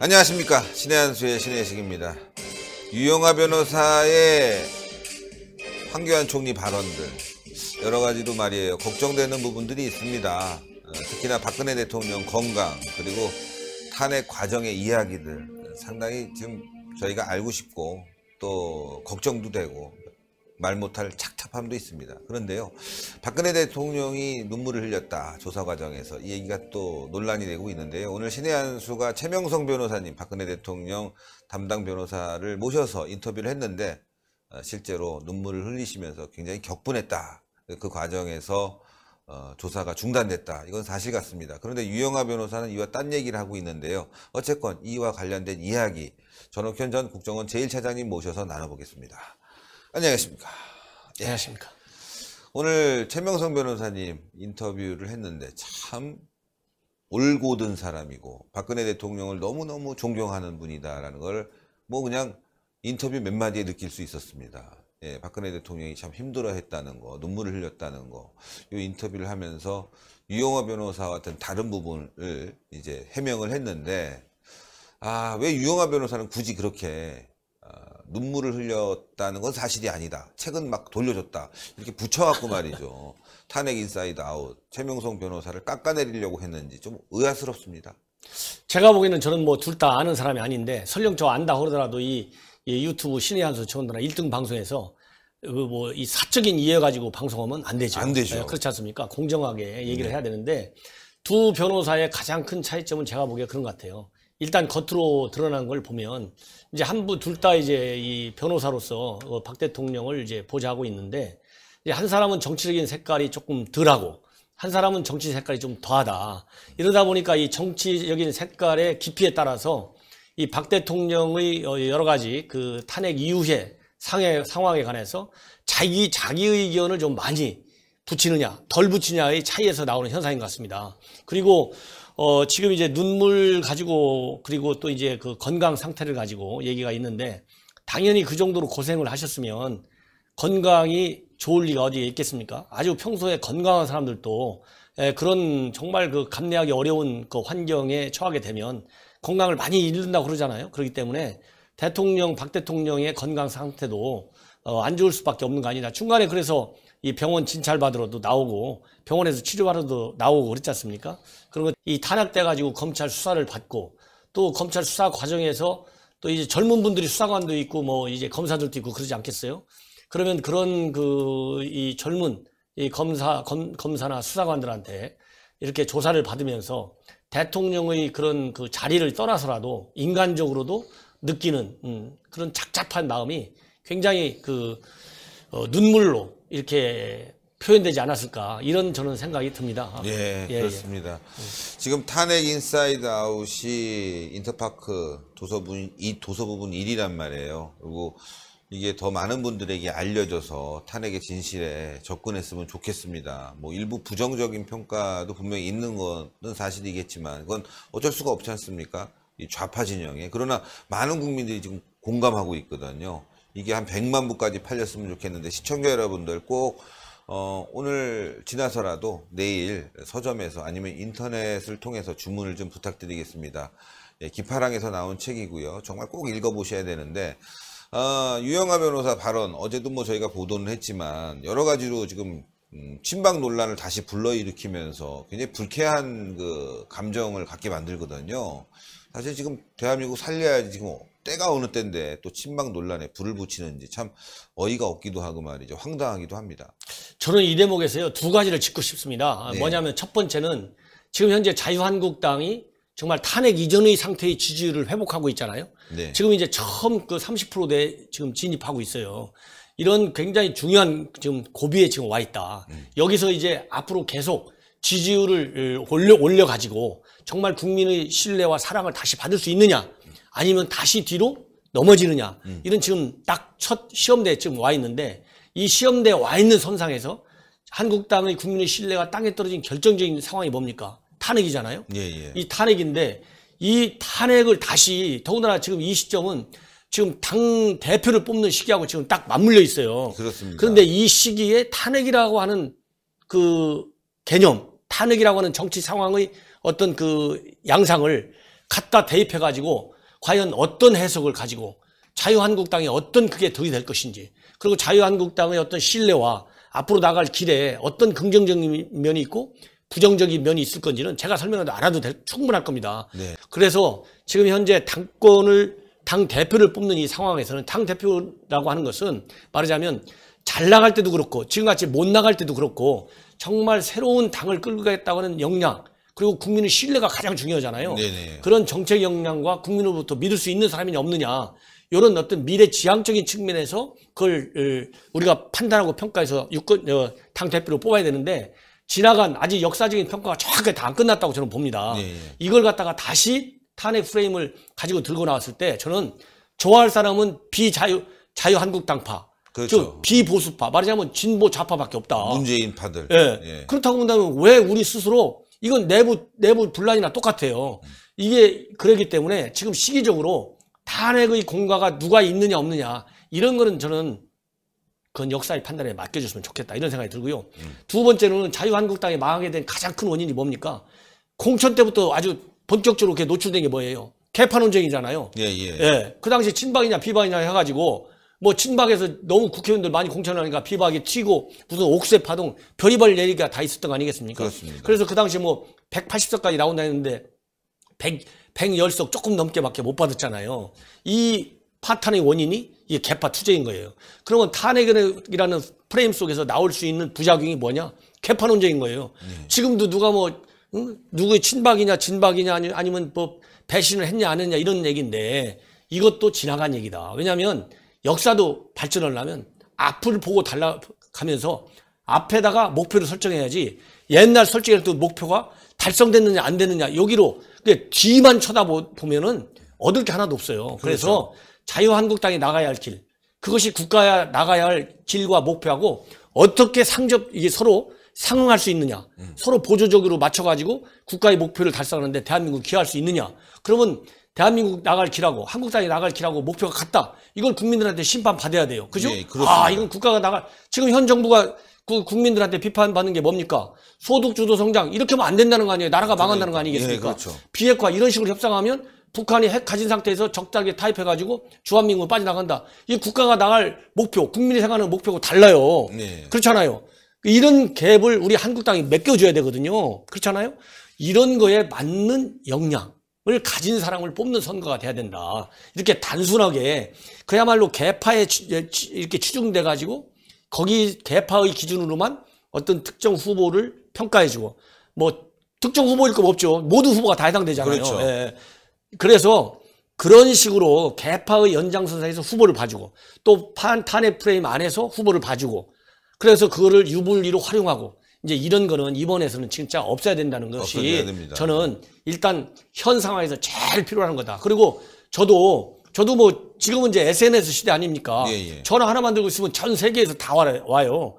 안녕하십니까 신의 한수의 신의 식입니다 유영아 변호사의 황교안 총리 발언들 여러 가지로 말이에요 걱정되는 부분들이 있습니다 어, 특히나 박근혜 대통령 건강 그리고 탄핵 과정의 이야기들 상당히 지금 저희가 알고 싶고 또 걱정도 되고 말 못할 착잡함도 있습니다. 그런데요. 박근혜 대통령이 눈물을 흘렸다. 조사 과정에서 이 얘기가 또 논란이 되고 있는데요. 오늘 신의 한수가 최명성 변호사님 박근혜 대통령 담당 변호사를 모셔서 인터뷰를 했는데 어, 실제로 눈물을 흘리시면서 굉장히 격분했다. 그 과정에서 어, 조사가 중단됐다. 이건 사실 같습니다. 그런데 유영아 변호사는 이와 딴 얘기를 하고 있는데요. 어쨌건 이와 관련된 이야기 전옥현 전 국정원 제1차장님 모셔서 나눠보겠습니다. 안녕하십니까. 예. 안녕하십니까. 오늘 최명성 변호사님 인터뷰를 했는데 참 올고든 사람이고 박근혜 대통령을 너무너무 존경하는 분이다라는 걸 뭐 그냥 인터뷰 몇 마디에 느낄 수 있었습니다. 예, 박근혜 대통령이 참 힘들어했다는 거, 눈물을 흘렸다는 거, 이 인터뷰를 하면서 유용화 변호사 같은 다른 부분을 이제 해명을 했는데, 아, 왜유용화 변호사는 굳이 그렇게 아, 눈물을 흘렸다는 건 사실이 아니다. 책은 막 돌려줬다. 이렇게 붙여갖고 말이죠. 탄핵 인사이드 아웃, 최명성 변호사를 깎아내리려고 했는지 좀 의아스럽습니다. 제가 보기에는 저는 뭐 둘 다 아는 사람이 아닌데 설령 저 안다 그러더라도 이 예, 유튜브 신의 한수 음원나 1등 방송에서 그뭐이 사적인 이해 가지고 방송하면 안 되죠. 안 되죠. 예, 그렇지 않습니까? 공정하게 얘기를 네. 해야 되는데 두 변호사의 가장 큰 차이점은 제가 보기에 그런 것 같아요. 일단 겉으로 드러난 걸 보면 이제 한부둘 다 이제 이 변호사로서 어, 박 대통령을 이제 보좌하고 있는데 이제 한 사람은 정치적인 색깔이 조금 덜하고 한 사람은 정치 색깔이 좀 더하다. 이러다 보니까 이 정치적인 색깔의 깊이에 따라서 이박 대통령의 어, 여러 가지 그 탄핵 이후에 상해, 상황에 관해서 자기, 자기 의견을 좀 많이 붙이느냐, 덜 붙이냐의 차이에서 나오는 현상인 것 같습니다. 그리고, 어, 지금 이제 눈물 가지고, 그리고 또 이제 그 건강 상태를 가지고 얘기가 있는데, 당연히 그 정도로 고생을 하셨으면 건강이 좋을 리가 어디에 있겠습니까? 아주 평소에 건강한 사람들도 에, 예, 그런 정말 그 감내하기 어려운 그 환경에 처하게 되면 건강을 많이 잃는다고 그러잖아요. 그렇기 때문에 대통령, 박 대통령의 건강 상태도 어, 안 좋을 수밖에 없는 거 아니냐. 중간에 그래서 이 병원 진찰받으러도 나오고 병원에서 치료받으러도 나오고 그랬지 않습니까? 그런 거이 탄핵돼가지고 검찰 수사를 받고 또 검찰 수사 과정에서 또 이제 젊은 분들이 수사관도 있고 뭐 이제 검사들도 있고 그러지 않겠어요? 그러면 그런 그 이 젊은 이 검사 검, 검사나 수사관들한테 이렇게 조사를 받으면서 대통령의 그런 그 자리를 떠나서라도 인간적으로도 느끼는 음, 그런 착잡한 마음이 굉장히 그 어, 눈물로 이렇게 표현되지 않았을까 이런 저는 생각이 듭니다. 예, 예, 예. 그렇습니다. 예. 지금 탄핵 인사이드 아웃이 인터파크 도서 부분 이 도서 부분 1이란 말이에요. 그리고 이게 더 많은 분들에게 알려져서 탄핵의 진실에 접근했으면 좋겠습니다. 뭐 일부 부정적인 평가도 분명히 있는 것은 사실이겠지만 그건 어쩔 수가 없지 않습니까? 이 좌파 진영에. 그러나 많은 국민들이 지금 공감하고 있거든요. 이게 한 100만 부까지 팔렸으면 좋겠는데 시청자 여러분들 꼭 어, 오늘 지나서라도 내일 서점에서 아니면 인터넷을 통해서 주문을 좀 부탁드리겠습니다. 예, 기파랑에서 나온 책이고요. 정말 꼭 읽어보셔야 되는데 아, 유영아 변호사 발언 어제도 뭐 저희가 보도는 했지만 여러 가지로 지금 음, 친박 논란을 다시 불러일으키면서 굉장히 불쾌한 그 감정을 갖게 만들거든요. 사실 지금 대한민국 살려야지 지금 때가 어느 때인데 또 친박 논란에 불을 붙이는지 참 어이가 없기도 하고 말이죠. 황당하기도 합니다. 저는 이 대목에서요 두 가지를 짚고 싶습니다. 네. 뭐냐면 첫 번째는 지금 현재 자유한국당이 정말 탄핵 이전의 상태의 지지율을 회복하고 있잖아요. 네. 지금 이제 처음 그 30%대 지금 진입하고 있어요. 이런 굉장히 중요한 지금 고비에 지금 와 있다. 음. 여기서 이제 앞으로 계속 지지율을 어, 올려 올려 가지고 정말 국민의 신뢰와 사랑을 다시 받을 수 있느냐, 아니면 다시 뒤로 넘어지느냐 음. 이런 지금 딱 첫 시험대에 지금 와 있는데 이 시험대에 와 있는 선상에서 한국당의 국민의 신뢰가 땅에 떨어진 결정적인 상황이 뭡니까? 탄핵이잖아요. 예, 예. 이 탄핵인데 이 탄핵을 다시 더군다나 지금 이 시점은 지금 당 대표를 뽑는 시기하고 지금 딱 맞물려 있어요. 그렇습니다. 그런데 이 시기에 탄핵이라고 하는 그 개념, 탄핵이라고 하는 정치 상황의 어떤 그 양상을 갖다 대입해 가지고 과연 어떤 해석을 가지고 자유한국당이 어떤 그게 덕이 될 것인지 그리고 자유한국당의 어떤 신뢰와 앞으로 나갈 길에 어떤 긍정적인 면이 있고 부정적인 면이 있을 건지는 제가 설명을 알아도 될, 충분할 겁니다. 네. 그래서 지금 현재 당권을 당 대표를 뽑는 이 상황에서는 당 대표라고 하는 것은 말하자면 잘 나갈 때도 그렇고 지금같이 못 나갈 때도 그렇고 정말 새로운 당을 끌겠다고 고가 하는 역량 그리고 국민의 신뢰가 가장 중요하잖아요. 네네. 그런 정책 역량과 국민으로부터 믿을 수 있는 사람이 없느냐. 이런 어떤 미래 지향적인 측면에서 그걸 우리가 판단하고 평가해서 유권 어, 당 대표로 뽑아야 되는데 지나간 아직 역사적인 평가가 정확하게 다안 끝났다고 저는 봅니다. 네. 이걸 갖다가 다시 탄핵 프레임을 가지고 들고 나왔을 때 저는 좋아할 사람은 비자유 자유 한국당파, 그렇죠. 비보수파 말하자면 진보 좌파밖에 없다. 문재인파들. 예. 예. 그렇다고 본다면 왜 우리 스스로 이건 내부 내부 분란이나 똑같아요. 이게 그러기 때문에 지금 시기적으로 탄핵의 공과가 누가 있느냐 없느냐 이런 거는 저는 그건 역사의 판단에 맡겨줬으면 좋겠다 이런 생각이 들고요. 음. 두 번째로는 자유한국당이 망하게 된 가장 큰 원인이 뭡니까? 공천 때부터 아주 본격적으로 이렇게 노출된 게 뭐예요? 개판 논쟁이잖아요. 예, 예. 예. 그 당시 친박이냐 비박이냐 해가지고 뭐 친박에서 너무 국회의원들 많이 공천하니까 비박이 튀고 무슨 옥새 파동 별의별 얘기가 다 있었던 거 아니겠습니까? 그렇습니다. 그래서 그 당시 뭐 180석까지 나온다 했는데 100, 110석 조금 넘게밖에 못 받았잖아요. 이 파탄의 원인이 이게 개파 투쟁인 거예요. 그러면 탄핵이라는 프레임 속에서 나올 수 있는 부작용이 뭐냐? 개파 논쟁인 거예요. 네. 지금도 누가 뭐 응? 누구의 친박이냐 진박이냐 아니, 면뭐 배신을 했냐 안 했냐 이런 얘기인데 이것도 지나간 얘기다. 왜냐하면 역사도 발전을 하면 앞을 보고 달라가면서 앞에다가 목표를 설정해야지 옛날 설정했던 목표가 달성됐느냐 안 됐느냐 여기로 뒤만 쳐다보면은 얻을 게 하나도 없어요. 그래서 그렇죠. 자유한국당이 나가야 할 길, 그것이 국가에 나가야 할 길과 목표하고 어떻게 상접 이게 서로 상응할 수 있느냐, 음. 서로 보조적으로 맞춰가지고 국가의 목표를 달성하는데 대한민국 기여할 수 있느냐. 그러면 대한민국 나갈 길하고 한국당이 나갈 길하고 목표가 같다. 이걸 국민들한테 심판 받아야 돼요. 그죠? 예, 아, 이건 국가가 나갈 지금 현 정부가 그 국민들한테 비판받는 게 뭡니까? 소득 주도 성장 이렇게 하면 안 된다는 거 아니에요? 나라가 망한다는 거 아니겠습니까? 예, 그렇죠. 비핵화 이런 식으로 협상하면 북한이 핵 가진 상태에서 적당하게 타협해가지고 주한민국 빠져나간다. 이 국가가 나갈 목표, 국민이 생각하는 목표하고 달라요. 네. 그렇잖아요. 이런 갭을 우리 한국당이 맡겨줘야 되거든요. 그렇잖아요. 이런 거에 맞는 역량을 가진 사람을 뽑는 선거가 돼야 된다. 이렇게 단순하게 그야말로 개파에 예, 이렇게 추중돼 가지고 거기 개파의 기준으로만 어떤 특정 후보를 평가해주고 뭐 특정 후보일 거 없죠. 모두 후보가 다 해당되잖아요. 그렇죠. 예. 그래서 그런 식으로 개파의 연장선상에서 후보를 봐주고 또 판, 탄핵 프레임 안에서 후보를 봐주고 그래서 그거를 유불리로 활용하고 이제 이런 거는 이번에서는 진짜 없애야 된다는 것이 저는 일단 현 상황에서 제일 필요한 거다. 그리고 저도 저도 뭐 지금은 이제 SNS 시대 아닙니까? 예, 예. 전화 하나 만들고 있으면 전 세계에서 다 와요.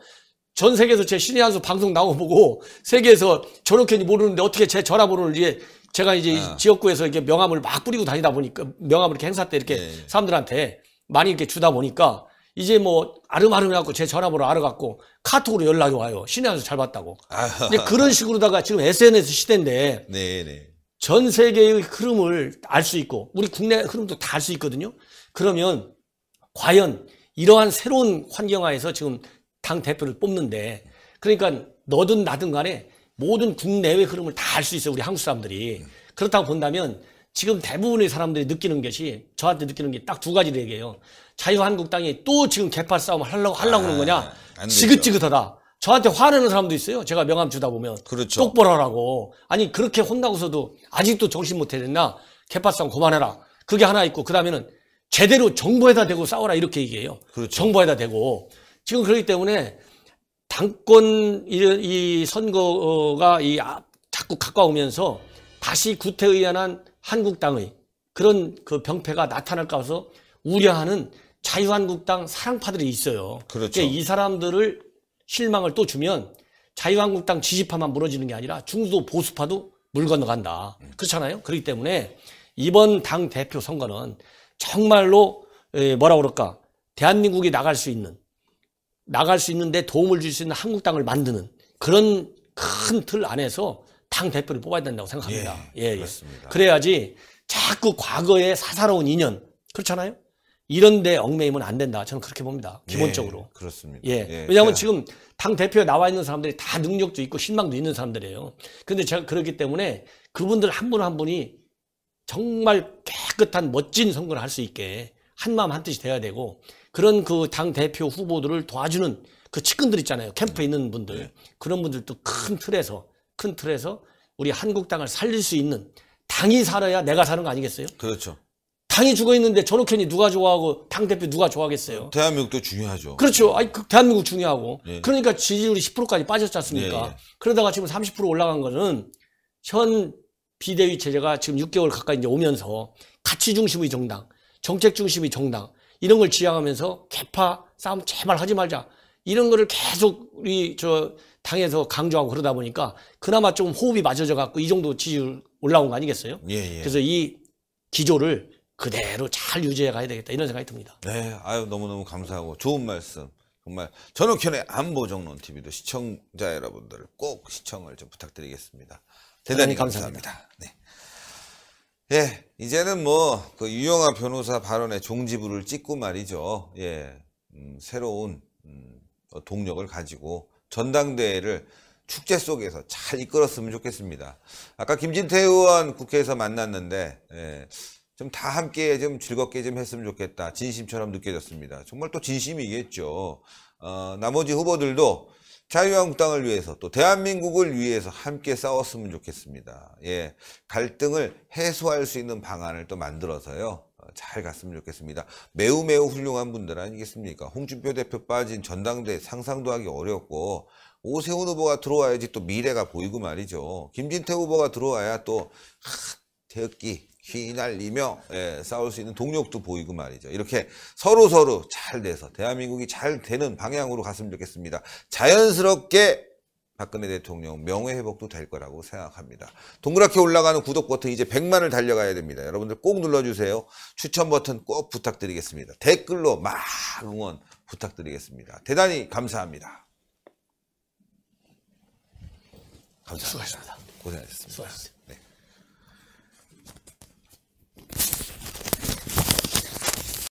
전 세계에서 제 신의 한수 방송 나오고 보고 세계에서 저렇게 모르는데 어떻게 제 전화번호를 이제 제가 이제 아. 지역구에서 이렇게 명함을 막 뿌리고 다니다 보니까 명함을 이렇게 행사 때 이렇게 네. 사람들한테 많이 이렇게 주다 보니까 이제 뭐 아름아름 해갖고 제 전화번호 알아갖고 카톡으로 연락이 와요. 신의 한수 잘 봤다고. 아. 근데 그런 식으로다가 지금 SNS 시대인데 네네. 네. 전 세계의 흐름을 알 수 있고 우리 국내 흐름도 다 알 수 있거든요. 그러면 과연 이러한 새로운 환경하에서 지금 당 대표를 뽑는데 그러니까 너든 나든 간에 모든 국내외 흐름을 다 알 수 있어요. 우리 한국 사람들이. 그렇다고 본다면 지금 대부분의 사람들이 느끼는 것이 저한테 느끼는 게 딱 두 가지 얘기예요. 자유한국당이 또 지금 개파 싸움을 하려고 하려고 그러는 아, 거냐? 지긋지긋하다. 저한테 화내는 사람도 있어요. 제가 명함 주다 보면 그렇죠. 똑바로 하라고. 아니 그렇게 혼나고서도 아직도 정신 못 차렸나? 개파 싸움 그만해라. 그게 하나 있고 그다음에는 제대로 정부에다 대고 싸워라 이렇게 얘기해요. 그렇죠. 정부에다 대고 지금 그렇기 때문에 당권 이 선거가 이 아, 자꾸 가까우면서 다시 구태의연한 한국당의 그런 그 병폐가 나타날까 봐서 우려하는 자유한국당 사랑파들이 있어요. 그렇죠. 그러니까 이 사람들을 실망을 또 주면 자유한국당 지지파만 무너지는 게 아니라 중도 보수파도 물 건너간다. 그렇잖아요. 그렇기 때문에 이번 당 대표 선거는 정말로 뭐라 그럴까 대한민국이 나갈 수 있는 나갈 수 있는데 도움을 줄 수 있는 한국 당을 만드는 그런 큰 틀 안에서 당 대표를 뽑아야 된다고 생각합니다. 예, 예, 예. 그렇습니다. 그래야지 자꾸 과거의 사사로운 인연 그렇잖아요. 이런데 얽매이면 안 된다. 저는 그렇게 봅니다. 예, 기본적으로. 예, 그렇습니다. 예. 예 왜냐하면 제가... 지금 당 대표에 나와 있는 사람들이 다 능력도 있고 실망도 있는 사람들이에요. 근데 제가 그렇기 때문에 그분들 한 분한 한 분이 정말 깨끗한 멋진 선거를 할 수 있게 한마음 한뜻이 돼야 되고 그런 그 당 대표 후보들을 도와주는 그 측근들 있잖아요. 캠프에 있는 분들. 네. 그런 분들도 큰 틀에서 큰 틀에서 우리 한국당을 살릴 수 있는 당이 살아야 내가 사는 거 아니겠어요? 그렇죠. 당이 죽어 있는데 저렇게니 누가 좋아하고 당 대표 누가 좋아하겠어요? 대한민국도 중요하죠. 그렇죠. 네. 아니 그 대한민국 중요하고 네. 그러니까 지지율이 10%까지 빠졌지 않습니까? 네. 네. 그러다가 지금 30% 올라간 거는 현 비대위 체제가 지금 6개월 가까이 이제 오면서 가치 중심의 정당, 정책 중심의 정당, 이런 걸 지향하면서 개파 싸움 제발 하지 말자. 이런 거를 계속 우리 저 당에서 강조하고 그러다 보니까 그나마 좀 호흡이 맞아져 갖고 이 정도 지지율 올라온 거 아니겠어요? 예, 예. 그래서 이 기조를 그대로 잘 유지해 가야 되겠다 이런 생각이 듭니다. 네, 아유 너무너무 감사하고 좋은 말씀. 정말 전옥현의 안보정론 TV도 시청자 여러분들 꼭 시청을 좀 부탁드리겠습니다. 대단히 감사합니다. 감사합니다. 네. 예, 이제는 뭐 그 유영아 변호사 발언의 종지부를 찍고 말이죠. 예, 음, 새로운 음, 어, 동력을 가지고 전당대회를 축제 속에서 잘 이끌었으면 좋겠습니다. 아까 김진태 의원 국회에서 만났는데 예, 좀 다 함께 좀 즐겁게 좀 했으면 좋겠다. 진심처럼 느껴졌습니다. 정말 또 진심이겠죠. 어, 나머지 후보들도 자유한국당을 위해서 또 대한민국을 위해서 함께 싸웠으면 좋겠습니다. 예, 갈등을 해소할 수 있는 방안을 또 만들어서요. 어, 잘 갔으면 좋겠습니다. 매우 매우 훌륭한 분들 아니겠습니까? 홍준표 대표 빠진 전당대 상상도 하기 어렵고 오세훈 후보가 들어와야지 또 미래가 보이고 말이죠. 김진태 후보가 들어와야 또 하, 태극기 휘날리며 예, 싸울 수 있는 동력도 보이고 말이죠. 이렇게 서로 서로 잘 돼서 대한민국이 잘 되는 방향으로 갔으면 좋겠습니다. 자연스럽게 박근혜 대통령 명예 회복도 될 거라고 생각합니다. 동그랗게 올라가는 구독 버튼 이제 100만을 달려가야 됩니다. 여러분들 꼭 눌러주세요. 추천 버튼 꼭 부탁드리겠습니다. 댓글로 막 응원 부탁드리겠습니다. 대단히 감사합니다. 감사합니다. 수고하셨습니다. 고생하셨습니다. 수고하셨습니다.